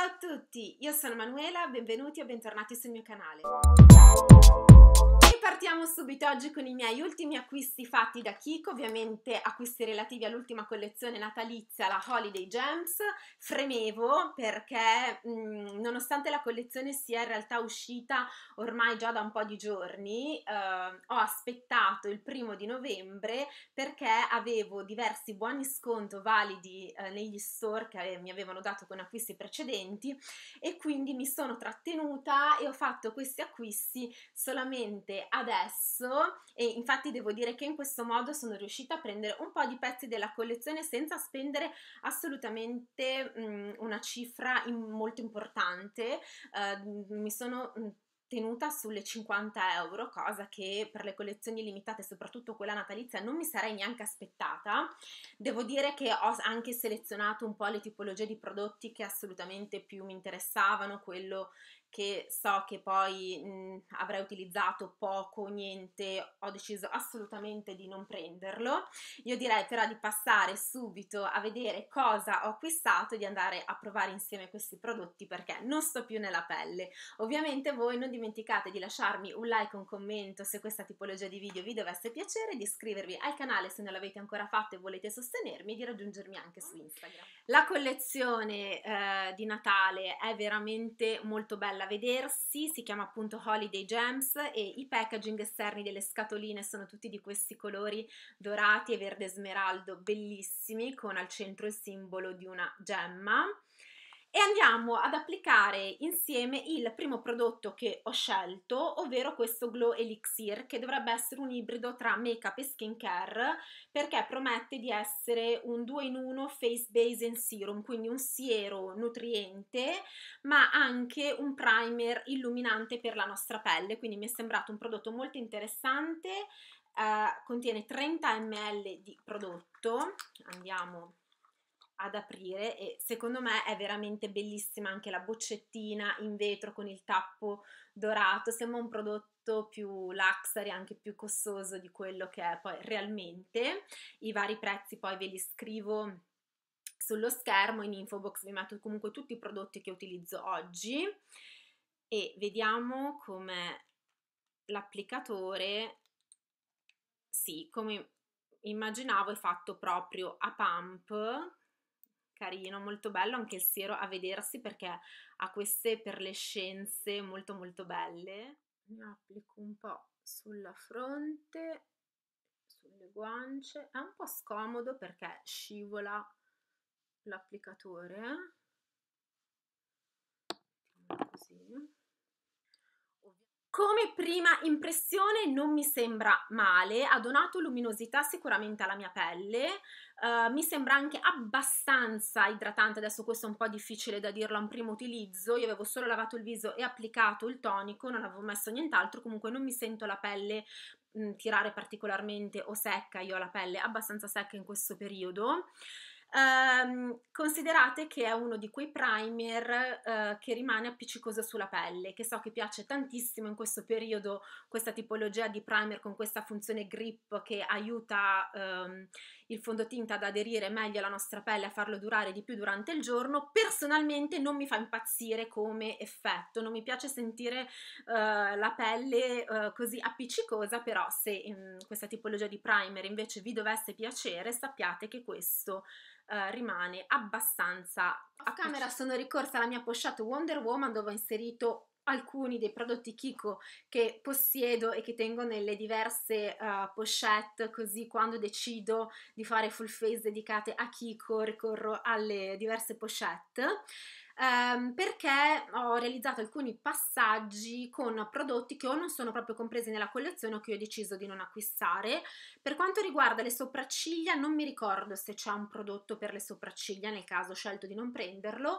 Ciao a tutti, io sono Manuela, benvenuti e bentornati sul mio canale. Partiamo subito oggi con i miei ultimi acquisti fatti da Kiko, ovviamente acquisti relativi all'ultima collezione natalizia, la Holiday Gems. Fremevo perché mh, mm, nonostante la collezione sia in realtà uscita ormai già da un po' di giorni, eh, ho aspettato il primo di novembre perché avevo diversi buoni sconto validi eh, negli store che mi avevano dato con acquisti precedenti e quindi mi sono trattenuta e ho fatto questi acquisti solamente adesso complesso e infatti devo dire che in questo modo sono riuscita a prendere un po' di pezzi della collezione senza spendere assolutamente mh, mhmm, una cifra in, molto importante. Uh, mi sono mhmm, tenuta sulle 50 euro, cosa che per le collezioni limitate, soprattutto quella natalizia, non mi sarei neanche aspettata. Devo dire che ho anche selezionato un po' le tipologie di prodotti che assolutamente più mi interessavano, quello che so che poi mh, mhmm, avrei utilizzato poco, o niente, ho deciso assolutamente di non prenderlo. Io direi però di passare subito a vedere cosa ho acquistato e di andare a provare insieme questi prodotti perché non sto più nella pelle. Ovviamente voi non dimenticate di lasciarmi un like, un commento se questa tipologia di video vi dovesse piacere, di iscrivervi al canale se non l'avete ancora fatto e volete sostenermi, di raggiungermi anche su Instagram. La collezione eh, di Natale è veramente molto bella a vedersi, si chiama appunto Holiday Gems e i packaging esterni delle scatoline sono tutti di questi colori dorati e verde smeraldo bellissimi con al centro il simbolo di una gemma e andiamo ad applicare insieme il primo prodotto che ho scelto, ovvero questo Glow Elixir che dovrebbe essere un ibrido tra make-up e skincare perché promette di essere un 2 in 1 face base and serum, quindi un siero nutriente ma anche un primer illuminante per la nostra pelle, quindi mi è sembrato un prodotto molto interessante, eh, contiene 30 ml di prodotto, andiamo ad aprire e secondo me è veramente bellissima anche la boccettina in vetro con il tappo dorato, sembra un prodotto più luxury, anche più costoso di quello che è poi realmente. I vari prezzi poi ve li scrivo sullo schermo, in info box vi metto comunque tutti i prodotti che utilizzo oggi e vediamo come l'applicatore, sì, come immaginavo è fatto proprio a pump carino, molto bello anche il siero a vedersi perché ha queste perlescenze molto molto belle. Ne applico un po' sulla fronte, sulle guance, è un po' scomodo perché scivola l'applicatore. Così. Come prima impressione non mi sembra male, ha donato luminosità sicuramente alla mia pelle, uh, mi sembra anche abbastanza idratante, adesso questo è un po' difficile da dirlo a un primo utilizzo, io avevo solo lavato il viso e applicato il tonico, non avevo messo nient'altro, comunque non mi sento la pelle mh, mm, tirare particolarmente o secca, io ho la pelle abbastanza secca in questo periodo. Um, considerate che è uno di quei primer uh, che rimane appiccicoso sulla pelle, che so che piace tantissimo in questo periodo, questa tipologia di primer con questa funzione grip che aiuta um, il fondotinta ad aderire meglio alla nostra pelle, a farlo durare di più durante il giorno, personalmente non mi fa impazzire come effetto, non mi piace sentire uh, la pelle uh, così appiccicosa, però se um, questa tipologia di primer invece vi dovesse piacere, sappiate che questo Uh, rimane abbastanza a camera sono ricorsa alla mia pochette Wonder Woman dove ho inserito alcuni dei prodotti Kiko che possiedo e che tengo nelle diverse uh, pochette, così quando decido di fare full face dedicate a Kiko ricorro alle diverse pochette. Um, perché ho realizzato alcuni passaggi con prodotti che o non sono proprio compresi nella collezione o che ho deciso di non acquistare. Per quanto riguarda le sopracciglia, non mi ricordo se c'è un prodotto per le sopracciglia, nel caso ho scelto di non prenderlo,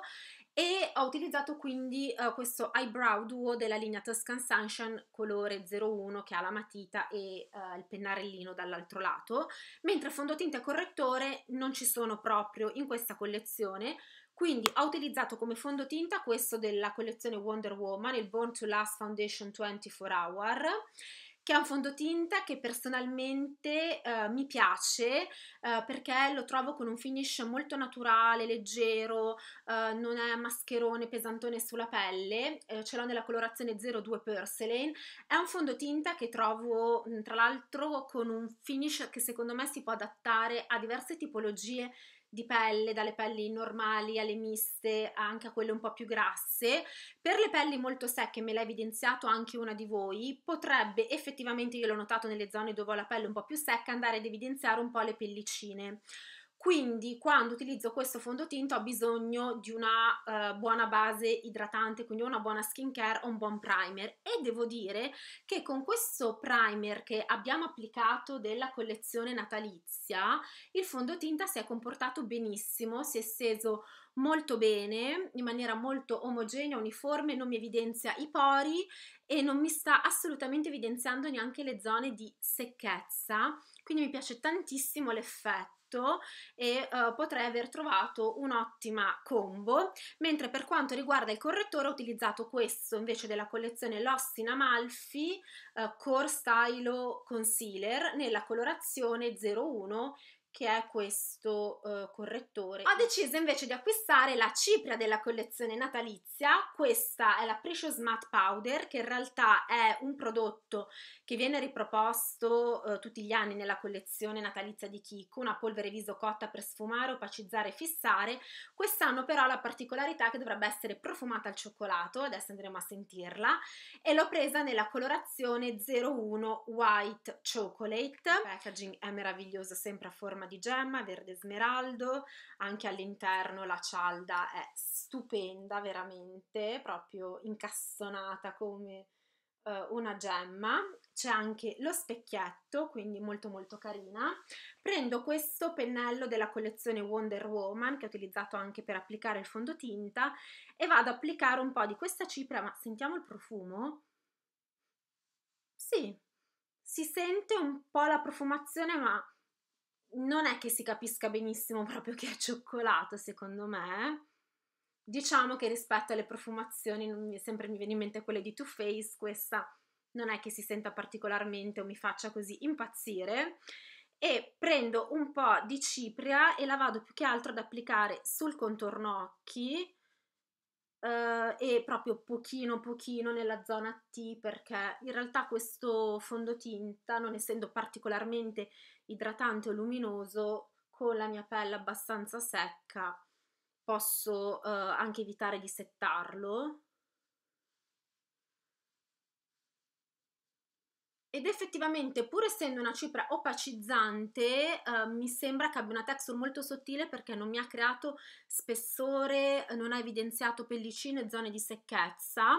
e ho utilizzato quindi uh, questo eyebrow duo della linea Tuscan Sunshine colore 01 che ha la matita e uh, il pennarellino dall'altro lato, mentre fondotinta e correttore non ci sono proprio in questa collezione, quindi ho utilizzato come fondotinta questo della collezione Wonder Woman, il Born to Last Foundation 24 Hour, che è un fondotinta che personalmente eh, mi piace eh, perché lo trovo con un finish molto naturale, leggero, eh, non è mascherone pesantone sulla pelle, eh, ce l'ho nella colorazione 02 Purslane, è un fondotinta che trovo tra l'altro con un finish che secondo me si può adattare a diverse tipologie di di pelle, dalle pelli normali alle miste, anche a quelle un po' più grasse. Per le pelli molto secche, me l'ha evidenziato anche una di voi, potrebbe effettivamente, io l'ho notato nelle zone dove ho la pelle un po' più secca, andare ad evidenziare un po' le pellicine quindi quando utilizzo questo fondotinta ho bisogno di una uh, buona base idratante, quindi una buona skincare o un buon primer e devo dire che con questo primer che abbiamo applicato della collezione natalizia il fondotinta si è comportato benissimo, si è steso molto bene, in maniera molto omogenea, uniforme, non mi evidenzia i pori e non mi sta assolutamente evidenziando neanche le zone di secchezza, quindi mi piace tantissimo l'effetto fatto e uh, potrei aver trovato un'ottima combo, mentre per quanto riguarda il correttore ho utilizzato questo invece della collezione Lossin Amalfi uh, Core Stylo Concealer nella colorazione 01 che è questo uh, correttore. Ho deciso invece di acquistare la cipria della collezione natalizia, questa è la Precious Matte Powder che in realtà è un prodotto che viene riproposto uh, tutti gli anni nella collezione natalizia di Kiko, una polvere viso cotta per sfumare, opacizzare e fissare, quest'anno però ha la particolarità che dovrebbe essere profumata al cioccolato, adesso andremo a sentirla, e l'ho presa nella colorazione 01 White Chocolate, il packaging è meraviglioso sempre a forma forma di gemma, verde smeraldo, anche all'interno la cialda è stupenda veramente, proprio incastonata come eh, una gemma. C'è anche lo specchietto, quindi molto molto carina. Prendo questo pennello della collezione Wonder Woman, che ho utilizzato anche per applicare il fondotinta, e vado ad applicare un po' di questa cipria, ma sentiamo il profumo? Sì, si sente un po' la profumazione, ma non è che si capisca benissimo proprio che è cioccolato, secondo me. Diciamo che rispetto alle profumazioni, sempre mi viene in mente quelle di Too Faced, questa non è che si senta particolarmente o mi faccia così impazzire. E prendo un po' di cipria e la vado più che altro ad applicare sul contorno occhi Uh, e proprio pochino pochino nella zona T perché in realtà questo fondotinta non essendo particolarmente idratante o luminoso con la mia pelle abbastanza secca posso uh, anche evitare di settarlo Ed effettivamente, pur essendo una cipra opacizzante, eh, mi sembra che abbia una texture molto sottile perché non mi ha creato spessore, non ha evidenziato pellicine e zone di secchezza,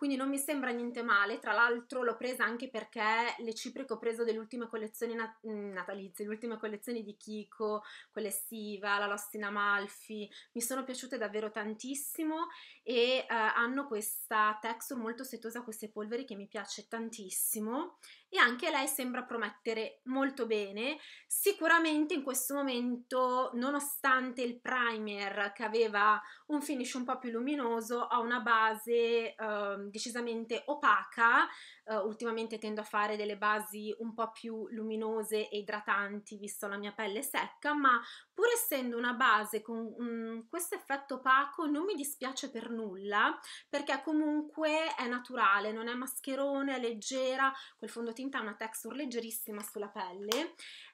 quindi non mi sembra niente male, tra l'altro l'ho presa anche perché le cipre che ho preso delle ultime collezioni nat- mm, natalizie, le ultime collezioni di Kiko, quelle Siva, la Lossina Malfi, mi sono piaciute davvero tantissimo e eh, hanno questa texture molto setosa, queste polveri che mi piace tantissimo e anche lei sembra promettere molto bene. Sicuramente in questo momento, nonostante il primer che aveva un finish un po' più luminoso, ha una base eh, decisamente opaca. Eh, ultimamente tendo a fare delle basi un po' più luminose e idratanti, visto la mia pelle secca, ma pur essendo una base con mm, questo effetto opaco non mi dispiace per nulla, perché comunque è naturale, non è mascherone, è leggera, quel fondotinta tinta ha una texture leggerissima sulla pelle.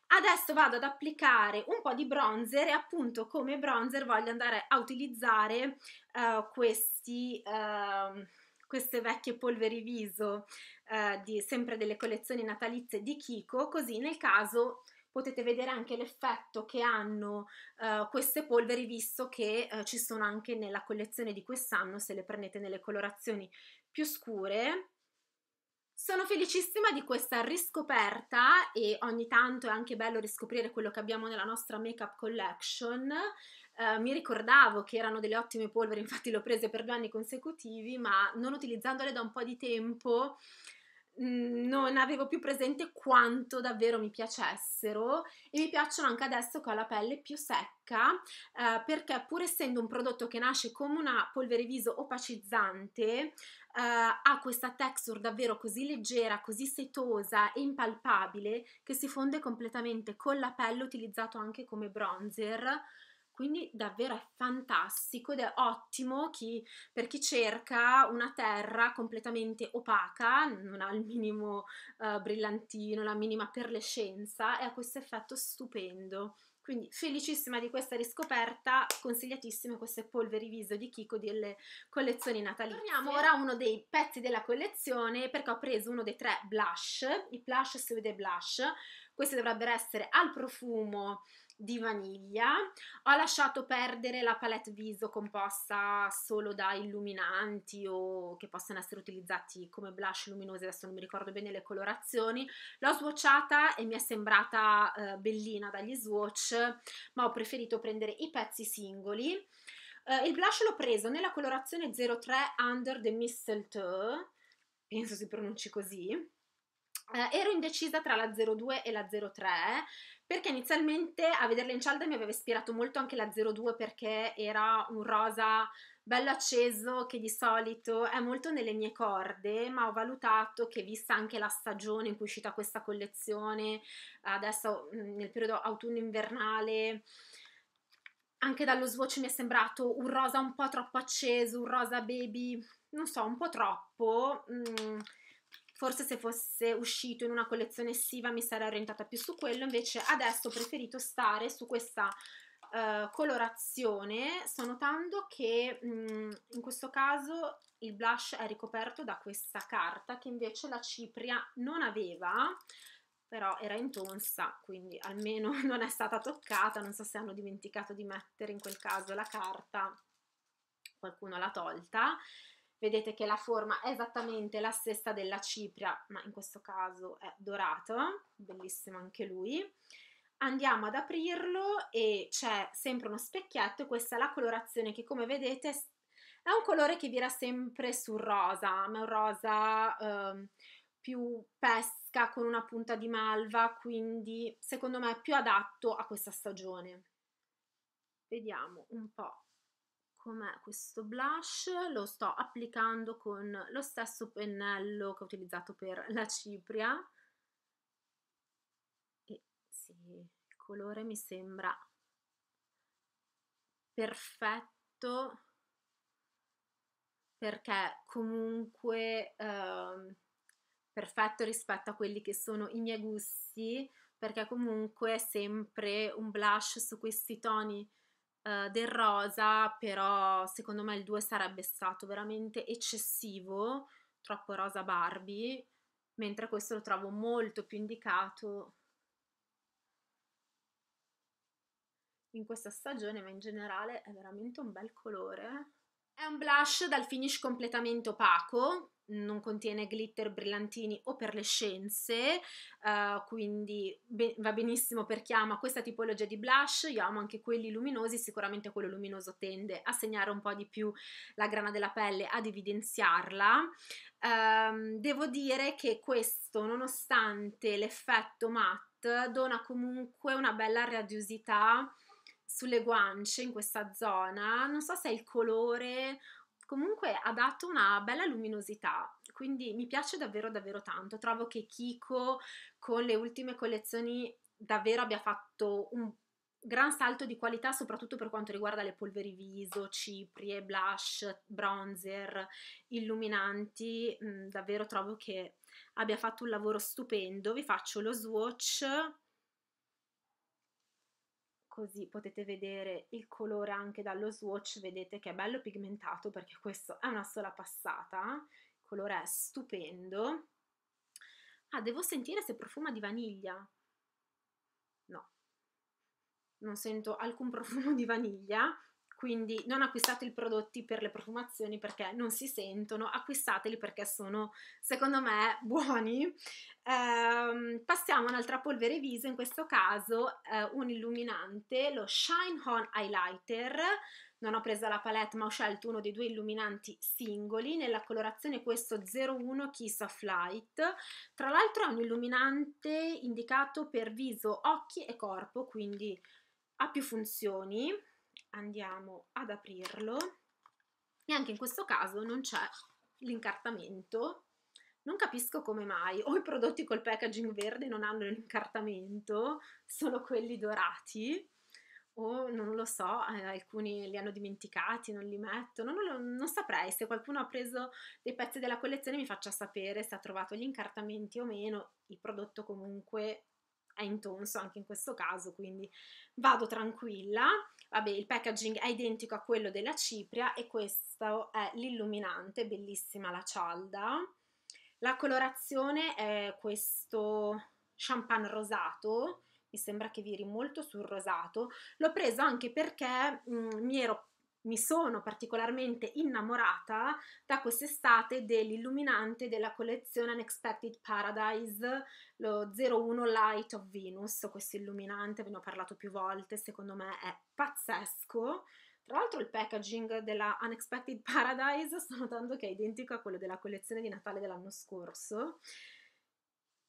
Adesso vado ad applicare un po' di bronzer e appunto come bronzer voglio andare a utilizzare uh, questi... Uh, queste vecchie polveri viso eh, di, sempre delle collezioni natalizie di Kiko, così nel caso potete vedere anche l'effetto che hanno eh, queste polveri visto che eh, ci sono anche nella collezione di quest'anno se le prendete nelle colorazioni più scure sono felicissima di questa riscoperta e ogni tanto è anche bello riscoprire quello che abbiamo nella nostra make-up collection. Uh, mi ricordavo che erano delle ottime polveri, infatti le ho prese per due anni consecutivi, ma non utilizzandole da un po' di tempo mh, mm, non avevo più presente quanto davvero mi piacessero e mi piacciono anche adesso che ho la pelle più secca uh, perché pur essendo un prodotto che nasce come una polvere viso opacizzante uh, ha questa texture davvero così leggera, così setosa e impalpabile che si fonde completamente con la pelle utilizzato anche come bronzer quindi davvero è fantastico ed è ottimo chi, per chi cerca una terra completamente opaca, non ha il minimo uh, brillantino, la minima perlescenza e ha questo effetto stupendo. Quindi felicissima di questa riscoperta, consigliatissime queste polveri viso di Kiko delle collezioni natalizie. Torniamo ora a uno dei pezzi della collezione perché ho preso uno dei tre blush, i blush si blush, questi dovrebbero essere al profumo, di vaniglia, ho lasciato perdere la palette viso composta solo da illuminanti o che possono essere utilizzati come blush luminosi, adesso non mi ricordo bene le colorazioni, l'ho swatchata e mi è sembrata eh, bellina dagli swatch, ma ho preferito prendere i pezzi singoli. Eh, il blush l'ho preso nella colorazione 03 Under the Mistletoe, penso si pronunci così, eh, ero indecisa tra la 02 e la 03 perché inizialmente a vederla in cialda mi aveva ispirato molto anche la 02 perché era un rosa bello acceso che di solito è molto nelle mie corde ma ho valutato che vista anche la stagione in cui è uscita questa collezione adesso mm, nel periodo autunno-invernale anche dallo swatch mi è sembrato un rosa un po' troppo acceso, un rosa baby, non so, un po' troppo. Mm forse se fosse uscito in una collezione estiva mi sarei orientata più su quello, invece adesso ho preferito stare su questa uh, colorazione, sto notando che mh, mm, in questo caso il blush è ricoperto da questa carta che invece la cipria non aveva, però era intonsa, quindi almeno non è stata toccata, non so se hanno dimenticato di mettere in quel caso la carta, qualcuno l'ha tolta, vedete che la forma è esattamente la stessa della cipria, ma in questo caso è dorata, bellissimo anche lui. Andiamo ad aprirlo e c'è sempre uno specchietto e questa è la colorazione che come vedete è un colore che vira sempre sul rosa, ma è un rosa eh, più pesca con una punta di malva, quindi secondo me è più adatto a questa stagione. Vediamo un po' com'è questo blush, lo sto applicando con lo stesso pennello che ho utilizzato per la cipria e sì, il colore mi sembra perfetto perché comunque eh, perfetto rispetto a quelli che sono i miei gusti perché comunque è sempre un blush su questi toni eh, del rosa, però secondo me il 2 sarebbe stato veramente eccessivo, troppo rosa Barbie, mentre questo lo trovo molto più indicato in questa stagione, ma in generale è veramente un bel colore. È un blush dal finish completamente opaco, non contiene glitter, brillantini o per le scienze, uh, quindi be- va benissimo per chi ama questa tipologia di blush, io amo anche quelli luminosi, sicuramente quello luminoso tende a segnare un po' di più la grana della pelle, ad evidenziarla. Um, devo dire che questo, nonostante l'effetto matte, dona comunque una bella radiosità sulle guance in questa zona, non so se è il colore comunque ha dato una bella luminosità, quindi mi piace davvero davvero tanto. Trovo che Kiko con le ultime collezioni davvero abbia fatto un gran salto di qualità soprattutto per quanto riguarda le polveri viso, ciprie, blush, bronzer, illuminanti, mm, davvero trovo che abbia fatto un lavoro stupendo. Vi faccio lo swatch così potete vedere il colore anche dallo swatch, vedete che è bello pigmentato perché questo è una sola passata, il colore è stupendo. Ah, devo sentire se profuma di vaniglia. No, non sento alcun profumo di vaniglia, quindi non acquistate i prodotti per le profumazioni perché non si sentono, acquistateli perché sono secondo me buoni. Ehm, passiamo a un'altra polvere viso, in questo caso eh, un illuminante, lo Shine On Highlighter, non ho preso la palette ma ho scelto uno dei due illuminanti singoli nella colorazione questo 01 Kiss of Light tra l'altro è un illuminante indicato per viso, occhi e corpo quindi ha più funzioni andiamo ad aprirlo e anche in questo caso non c'è l'incartamento. Non capisco come mai o i prodotti col packaging verde non hanno l'incartamento, solo quelli dorati, o non lo so, eh, alcuni li hanno dimenticati, non li mettono, non, non, saprei se qualcuno ha preso dei pezzi della collezione mi faccia sapere se ha trovato gli incartamenti o meno, il prodotto comunque è intonso anche in questo caso, quindi vado tranquilla. Vabbè, il packaging è identico a quello della cipria e questo è l'illuminante, bellissima la cialda. La colorazione è questo champagne rosato, mi sembra che viri molto sul rosato. L'ho preso anche perché mh, mi ero mi sono particolarmente innamorata da quest'estate dell'illuminante della collezione Unexpected Paradise, lo 01 Light of Venus, questo illuminante, ve ne ho parlato più volte, secondo me è pazzesco. Tra l'altro il packaging della Unexpected Paradise sto notando che è identico a quello della collezione di Natale dell'anno scorso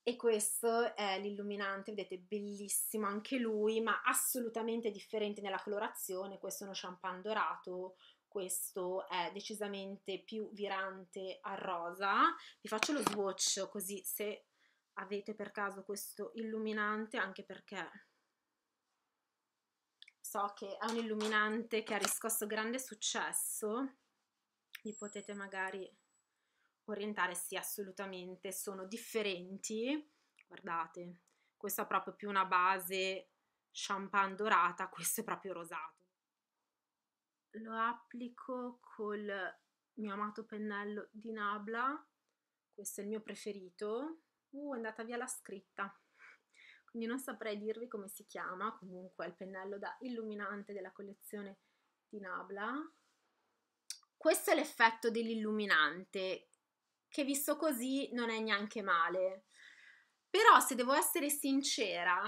e questo è l'illuminante, vedete, bellissimo anche lui, ma assolutamente differente nella colorazione. Questo è uno champagne dorato, questo è decisamente più virante a rosa. Vi faccio lo swatch così se avete per caso questo illuminante, anche perché so che è un illuminante che ha riscosso grande successo. Vi potete magari orientare sì assolutamente, sono differenti, guardate, questa è proprio più una base champagne dorata, questo è proprio rosato. Lo applico col mio amato pennello di Nabla, questo è il mio preferito, uh, è andata via la scritta, quindi non saprei dirvi come si chiama, comunque è il pennello da illuminante della collezione di Nabla. Questo è l'effetto dell'illuminante che visto così non è neanche male. Però se devo essere sincera,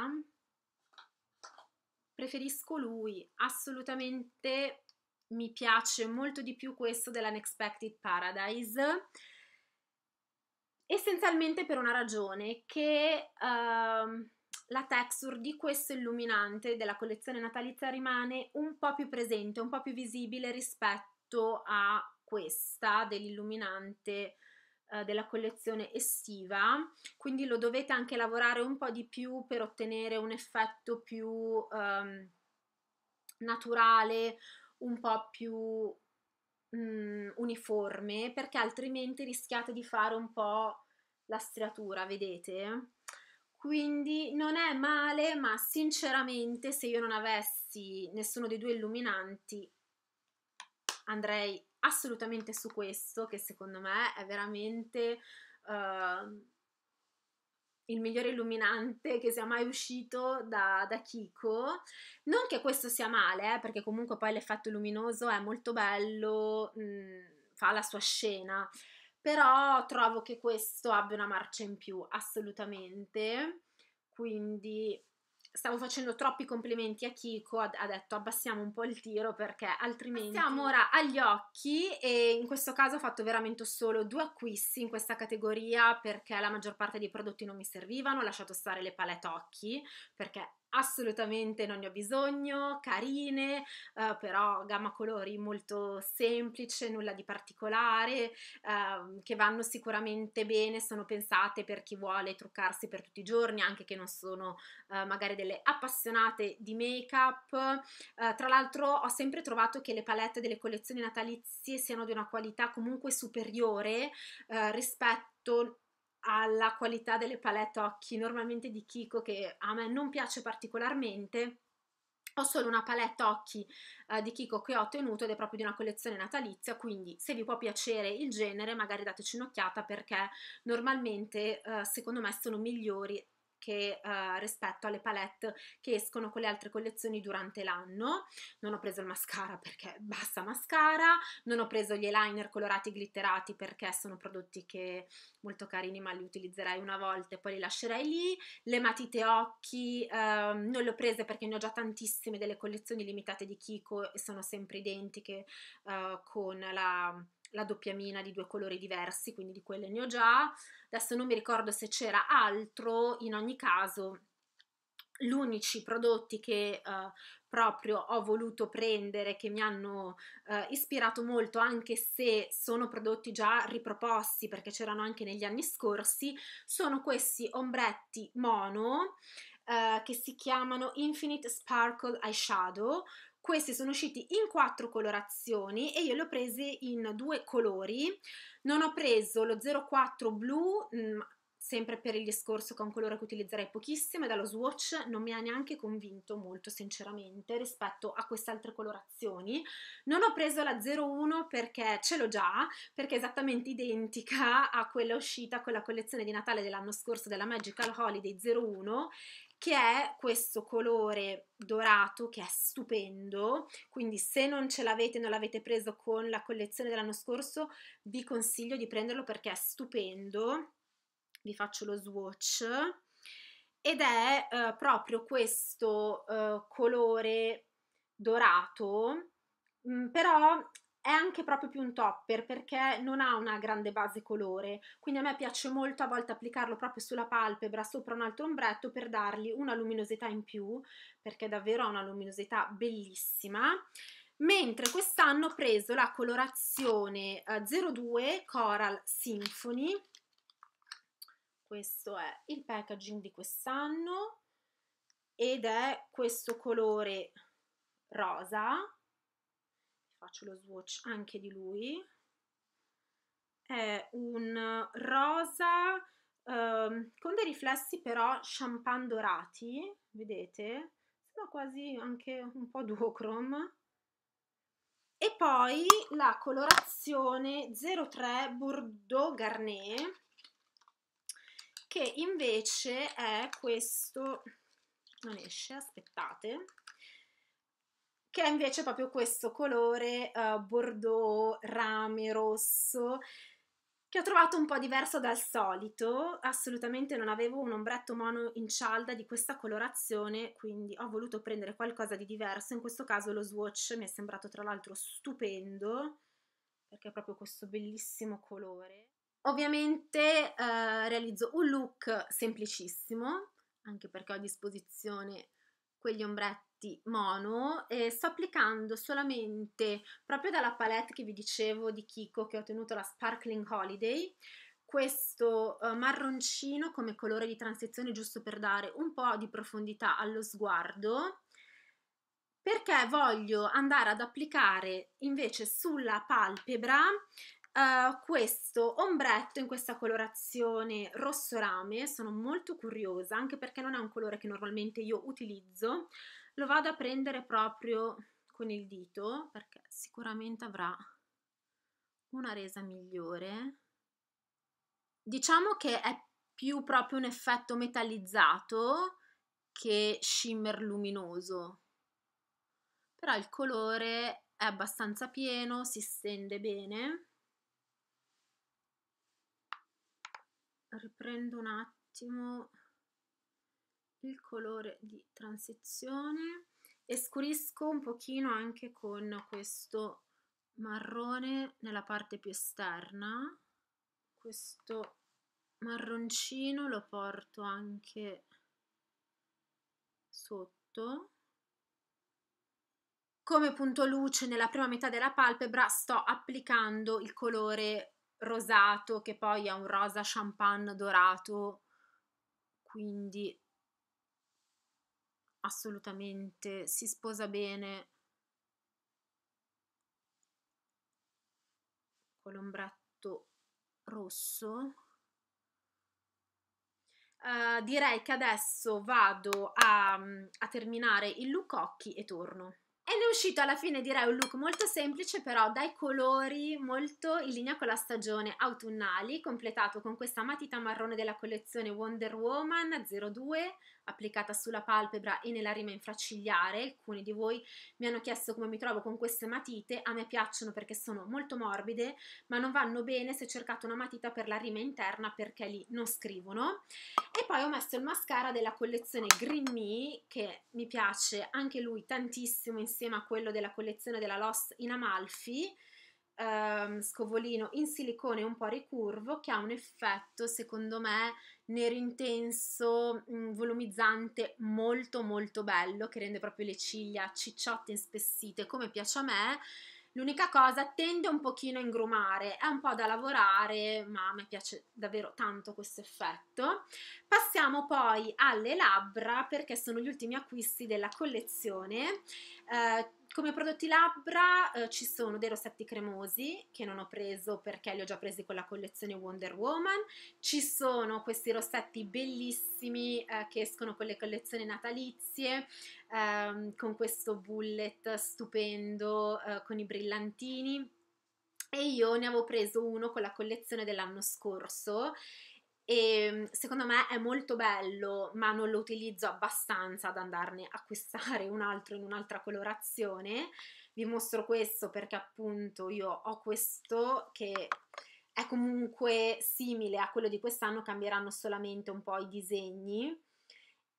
preferisco lui, assolutamente mi piace molto di più questo dell'Unexpected Paradise. Essenzialmente per una ragione che uh, la texture di questo illuminante della collezione natalizia rimane un po' più presente, un po' più visibile rispetto a questa dell'illuminante eh, della collezione estiva quindi lo dovete anche lavorare un po' di più per ottenere un effetto più ehm, naturale un po' più mh, mm, uniforme perché altrimenti rischiate di fare un po' la striatura vedete quindi non è male ma sinceramente se io non avessi nessuno dei due illuminanti andrei assolutamente su questo, che secondo me è veramente uh, il migliore illuminante che sia mai uscito da, da Kiko. Non che questo sia male, eh, perché comunque poi l'effetto luminoso è molto bello, mh, mm, fa la sua scena, però trovo che questo abbia una marcia in più, assolutamente. Quindi stavo facendo troppi complimenti a Kiko, ha detto abbassiamo un po' il tiro perché altrimenti... Siamo ora agli occhi e in questo caso ho fatto veramente solo due acquisti in questa categoria perché la maggior parte dei prodotti non mi servivano, ho lasciato stare le palette occhi perché assolutamente non ne ho bisogno, carine, eh, però gamma colori molto semplice, nulla di particolare, eh, che vanno sicuramente bene, sono pensate per chi vuole truccarsi per tutti i giorni, anche che non sono eh, magari delle appassionate di make-up. Eh, tra l'altro ho sempre trovato che le palette delle collezioni natalizie siano di una qualità comunque superiore eh, rispetto alla qualità delle palette occhi normalmente di Kiko che a me non piace particolarmente ho solo una palette occhi eh, di Kiko che ho ottenuto ed è proprio di una collezione natalizia, quindi se vi può piacere il genere magari dateci un'occhiata perché normalmente eh, secondo me sono migliori che, eh, rispetto alle palette che escono con le altre collezioni durante l'anno. Non ho preso il mascara perché basta mascara, non ho preso gli eyeliner colorati glitterati perché sono prodotti che molto carini ma li utilizzerei una volta e poi li lascerei lì. Le matite occhi eh, non le ho prese perché ne ho già tantissime delle collezioni limitate di Kiko e sono sempre identiche eh, con la la doppia mina di due colori diversi, quindi di quelle ne ho già. Adesso non mi ricordo se c'era altro, in ogni caso l'unici prodotti che eh, proprio ho voluto prendere che mi hanno eh, ispirato molto anche se sono prodotti già riproposti perché c'erano anche negli anni scorsi sono questi ombretti mono eh, che si chiamano Infinite Sparkle Eyeshadow questi sono usciti in quattro colorazioni e io li ho presi in due colori. Non ho preso lo 04 blu, mm, sempre per il discorso che è un colore che utilizzerei pochissimo e dallo swatch non mi ha neanche convinto molto sinceramente rispetto a queste altre colorazioni non ho preso la 01 perché ce l'ho già perché è esattamente identica a quella uscita con la collezione di Natale dell'anno scorso della Magical Holiday 01 che è questo colore dorato che è stupendo, quindi se non ce l'avete, non l'avete preso con la collezione dell'anno scorso, vi consiglio di prenderlo perché è stupendo, vi faccio lo swatch, ed è eh, proprio questo eh, colore dorato, mm, però è anche proprio più un topper perché non ha una grande base colore, quindi a me piace molto a volte applicarlo proprio sulla palpebra sopra un altro ombretto per dargli una luminosità in più, perché davvero ha una luminosità bellissima. Mentre quest'anno ho preso la colorazione 02 eh, Coral Symphony, questo è il packaging di quest'anno ed è questo colore rosa faccio lo swatch anche di lui è un rosa ehm, con dei riflessi però champagne dorati vedete sembra quasi anche un po' duochrome e poi la colorazione 03 Bordeaux Garnet che invece è questo non esce, aspettate che è invece proprio questo colore uh, bordeaux, rame, rosso, che ho trovato un po' diverso dal solito, assolutamente non avevo un ombretto mono in cialda di questa colorazione, quindi ho voluto prendere qualcosa di diverso, in questo caso lo swatch mi è sembrato tra l'altro stupendo, perché è proprio questo bellissimo colore. Ovviamente eh, realizzo un look semplicissimo, anche perché ho a disposizione quegli ombretti paletti mono e sto applicando solamente proprio dalla palette che vi dicevo di Kiko che ho ottenuto la Sparkling Holiday questo eh, marroncino come colore di transizione giusto per dare un po' di profondità allo sguardo perché voglio andare ad applicare invece sulla palpebra Uh, questo ombretto in questa colorazione rosso rame, sono molto curiosa anche perché non è un colore che normalmente io utilizzo, lo vado a prendere proprio con il dito perché sicuramente avrà una resa migliore diciamo che è più proprio un effetto metallizzato che shimmer luminoso però il colore è abbastanza pieno si stende bene riprendo un attimo il colore di transizione e scurisco un pochino anche con questo marrone nella parte più esterna questo marroncino lo porto anche sotto come punto luce nella prima metà della palpebra sto applicando il colore rosato che poi è un rosa champagne dorato quindi assolutamente, si sposa bene con l'ombretto rosso. Uh, direi che adesso vado a, mm, a terminare il look occhi e torno. E ne è uscito alla fine direi un look molto semplice però dai colori molto in linea con la stagione autunnali completato con questa matita marrone della collezione Wonder Woman 02 applicata sulla palpebra e nella rima infracigliare. Alcuni di voi mi hanno chiesto come mi trovo con queste matite, a me piacciono perché sono molto morbide, ma non vanno bene se cercate una matita per la rima interna perché lì non scrivono. E poi ho messo il mascara della collezione Green Me, che mi piace anche lui tantissimo insieme a quello della collezione della Lost in Amalfi, ehm, scovolino in silicone un po' ricurvo che ha un effetto secondo me nero intenso, mm, volumizzante, molto molto bello, che rende proprio le ciglia cicciotte, e inspessite, come piace a me. L'unica cosa tende un pochino a ingrumare, è un po' da lavorare, ma a me piace davvero tanto questo effetto. Passiamo poi alle labbra perché sono gli ultimi acquisti della collezione. Eh, come prodotti labbra eh, ci sono dei rossetti cremosi che non ho preso perché li ho già presi con la collezione Wonder Woman, ci sono questi rossetti bellissimi eh, che escono con le collezioni natalizie ehm, con questo bullet stupendo eh, con i brillantini e io ne avevo preso uno con la collezione dell'anno scorso e ehm, secondo me è molto bello ma non lo utilizzo abbastanza ad andarne a acquistare un altro in un'altra colorazione vi mostro questo perché appunto io ho questo che è comunque simile a quello di quest'anno cambieranno solamente un po' i disegni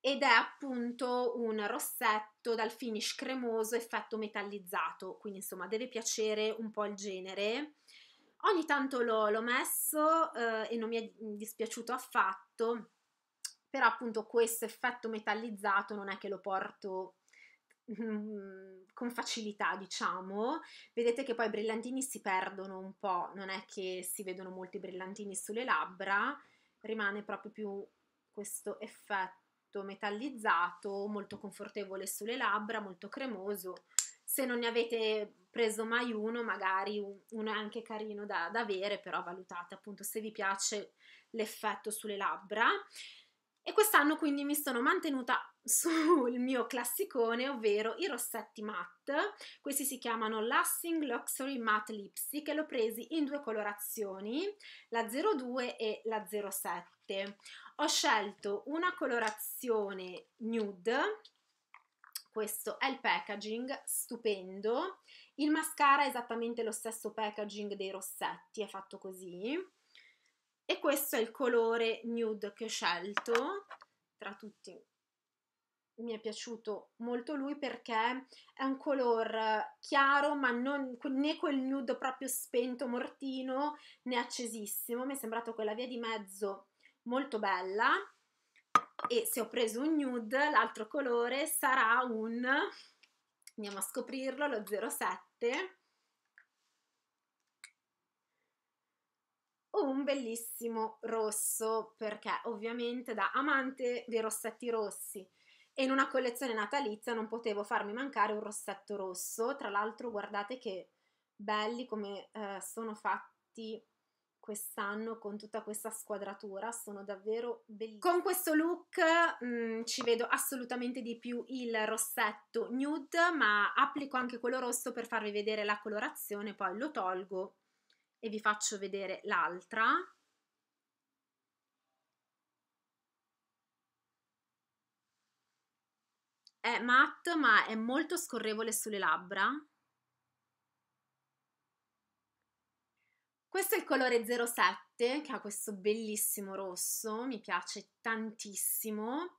ed è appunto un rossetto dal finish cremoso effetto metallizzato quindi insomma deve piacere un po' il genere Ogni tanto l'ho, l'ho messo eh, e non mi è dispiaciuto affatto, però appunto questo effetto metallizzato non è che lo porto mm, con facilità, diciamo. Vedete che poi i brillantini si perdono un po', non è che si vedono molti brillantini sulle labbra, rimane proprio più questo effetto metallizzato, molto confortevole sulle labbra, molto cremoso. Se non ne avete preso mai uno, magari uno è anche carino da, da avere, però valutate appunto se vi piace l'effetto sulle labbra. E quest'anno quindi mi sono mantenuta sul mio classicone, ovvero i rossetti matte. Questi si chiamano Lassing Luxury Matte Lipstick e l'ho presi in due colorazioni, la 02 e la 07. Ho scelto una colorazione nude questo è il packaging, stupendo. Il mascara è esattamente lo stesso packaging dei rossetti, è fatto così. E questo è il colore nude che ho scelto, tra tutti mi è piaciuto molto lui perché è un color eh, chiaro ma non, né quel nude proprio spento mortino né accesissimo, mi è sembrato quella via di mezzo molto bella e se ho preso un nude, l'altro colore sarà un, andiamo a scoprirlo, lo 07 un bellissimo rosso perché ovviamente da amante dei rossetti rossi e in una collezione natalizia non potevo farmi mancare un rossetto rosso tra l'altro guardate che belli come eh, sono fatti quest'anno con tutta questa squadratura sono davvero bellissime con questo look mh, mm, ci vedo assolutamente di più il rossetto nude ma applico anche quello rosso per farvi vedere la colorazione poi lo tolgo e vi faccio vedere l'altra è matte ma è molto scorrevole sulle labbra Questo è il colore 07 che ha questo bellissimo rosso, mi piace tantissimo.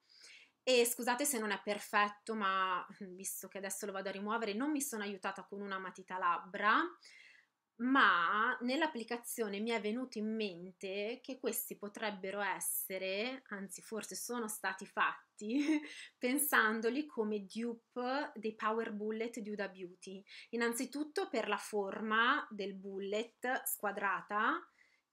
E scusate se non è perfetto, ma visto che adesso lo vado a rimuovere, non mi sono aiutata con una matita labbra ma nell'applicazione mi è venuto in mente che questi potrebbero essere, anzi forse sono stati fatti, pensandoli come dupe dei Power Bullet di Uda Beauty. Innanzitutto per la forma del bullet squadrata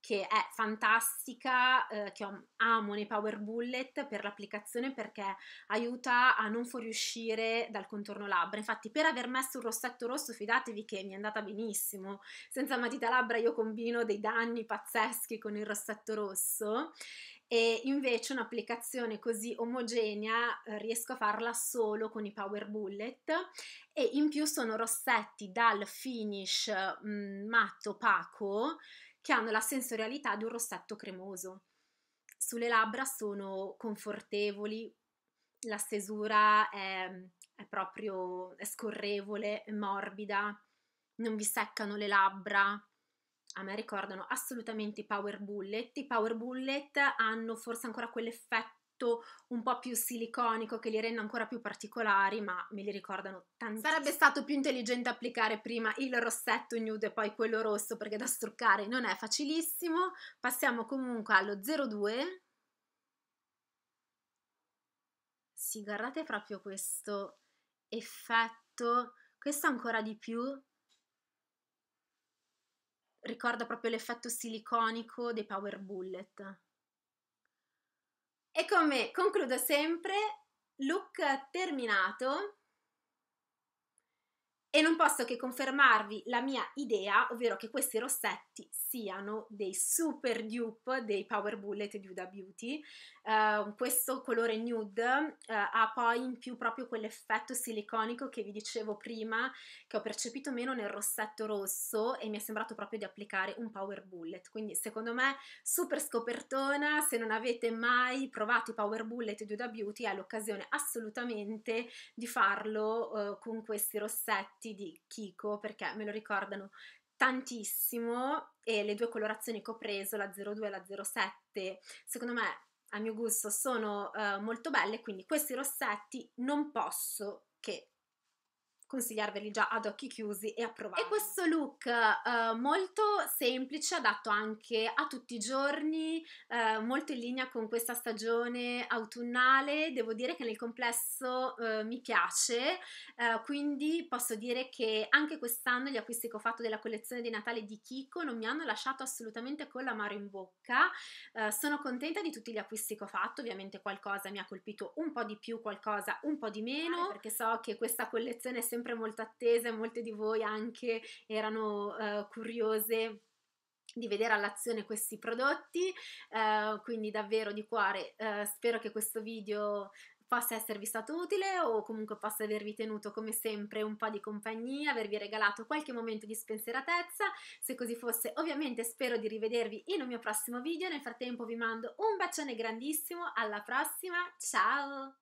che è fantastica, eh, che amo nei Power Bullet per l'applicazione perché aiuta a non fuoriuscire dal contorno labbra. Infatti, per aver messo un rossetto rosso, fidatevi che mi è andata benissimo. Senza matita labbra io combino dei danni pazzeschi con il rossetto rosso e invece un'applicazione così omogenea eh, riesco a farla solo con i Power Bullet e in più sono rossetti dal finish mh, mm, matto opaco che hanno la sensorialità di un rossetto cremoso. Sulle labbra sono confortevoli, la stesura è, è proprio è scorrevole, è morbida, non vi seccano le labbra, a me ricordano assolutamente i Power Bullet. I Power Bullet hanno forse ancora quell'effetto effetto un po' più siliconico che li rende ancora più particolari, ma me li ricordano tantissimo. Sarebbe stato più intelligente applicare prima il rossetto nude e poi quello rosso perché da struccare non è facilissimo. Passiamo comunque allo 02. Sì, guardate proprio questo effetto, questo ancora di più ricorda proprio l'effetto siliconico dei Power Bullet. E come concludo sempre, look terminato e non posso che confermarvi la mia idea, ovvero che questi rossetti prodotti siano dei super dupe dei Power Bullet di Huda Beauty. Uh, questo colore nude uh, ha poi in più proprio quell'effetto siliconico che vi dicevo prima, che ho percepito meno nel rossetto rosso e mi è sembrato proprio di applicare un Power Bullet. Quindi secondo me super scopertona, se non avete mai provato i Power Bullet di Huda Beauty è l'occasione assolutamente di farlo uh, con questi rossetti di Kiko perché me lo ricordano tantissimo e le due colorazioni che ho preso, la 02 e la 07, secondo me a mio gusto sono uh, molto belle, quindi questi rossetti non posso che consigliarveli già ad occhi chiusi e a provare. E questo look eh, molto semplice, adatto anche a tutti i giorni, eh, molto in linea con questa stagione autunnale, devo dire che nel complesso eh, mi piace, eh, quindi posso dire che anche quest'anno gli acquisti che ho fatto della collezione di Natale di Kiko non mi hanno lasciato assolutamente con l'amaro in bocca, eh, sono contenta di tutti gli acquisti che ho fatto, ovviamente qualcosa mi ha colpito un po' di più, qualcosa un po' di meno, perché so che questa collezione è sempre sempre molto attese, molte di voi anche erano uh, curiose di vedere all'azione questi prodotti, uh, quindi davvero di cuore uh, spero che questo video possa esservi stato utile o comunque possa avervi tenuto come sempre un po' di compagnia, avervi regalato qualche momento di spensieratezza. Se così fosse, ovviamente spero di rivedervi in un mio prossimo video. Nel frattempo vi mando un bacione grandissimo, alla prossima, ciao!